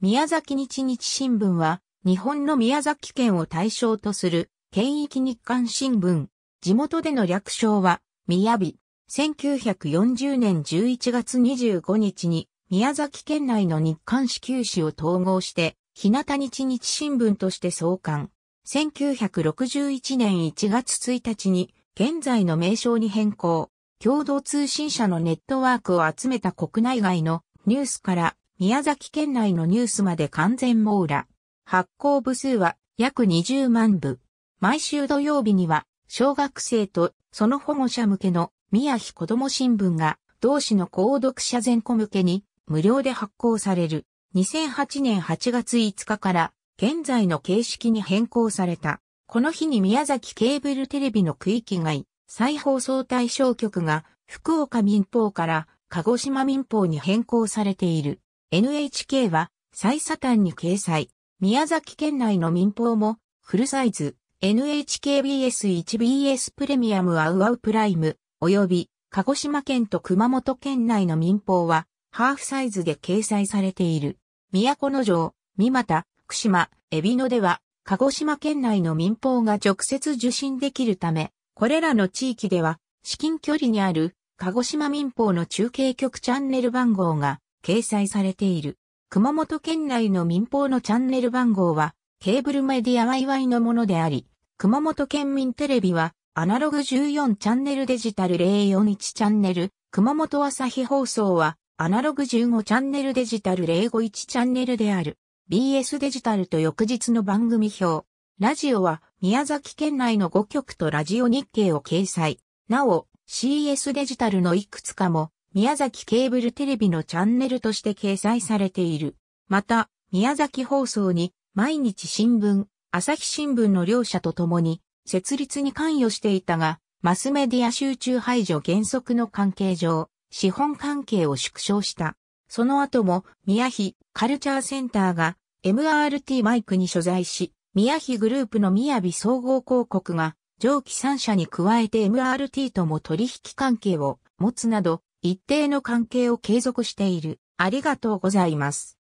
宮崎日日新聞は、日本の宮崎県を対象とする、県域日刊新聞。地元での略称は、宮城。1940年11月25日に、宮崎県内の日刊支給紙を統合して、日向日日新聞として創刊。1961年1月1日に、現在の名称に変更。共同通信社のネットワークを集めた国内外のニュースから宮崎県内のニュースまで完全網羅。発行部数は約20万部。毎週土曜日には、小学生とその保護者向けの宮城子ども新聞が、同市の購読者全戸向けに無料で発行される。2008年8月5日から現在の形式に変更された。この日に宮崎ケーブルテレビの区域外、再放送対象局が福岡民放から鹿児島民放に変更されている。NHK は最左端に掲載。宮崎県内の民放もフルサイズ NHKBS1BS プレミアムアウアウプライム及び鹿児島県と熊本県内の民放はハーフサイズで掲載されている。宮都城、三股、福島、海老野では鹿児島県内の民放が直接受信できるため、これらの地域では至近距離にある鹿児島民放の中継局チャンネル番号が掲載されている。熊本県内の民放のチャンネル番号は、ケーブルメディアワイワイのものであり、熊本県民テレビは、アナログ14チャンネルデジタル041チャンネル、熊本朝日放送は、アナログ15チャンネルデジタル051チャンネルである。BS デジタルと翌日の番組表。ラジオは宮崎県内の5局とラジオ日経を掲載。なお、CS デジタルのいくつかも宮崎ケーブルテレビのチャンネルとして掲載されている。また、宮崎放送に毎日新聞、朝日新聞の両社と共に設立に関与していたが、マスメディア集中排除原則の関係上、資本関係を縮小した。その後も、宮城カルチャーセンターが MRT マイクに所在し、宮城グループの宮城総合広告が上記3社に加えて MRT とも取引関係を持つなど、一定の関係を継続している。ありがとうございます。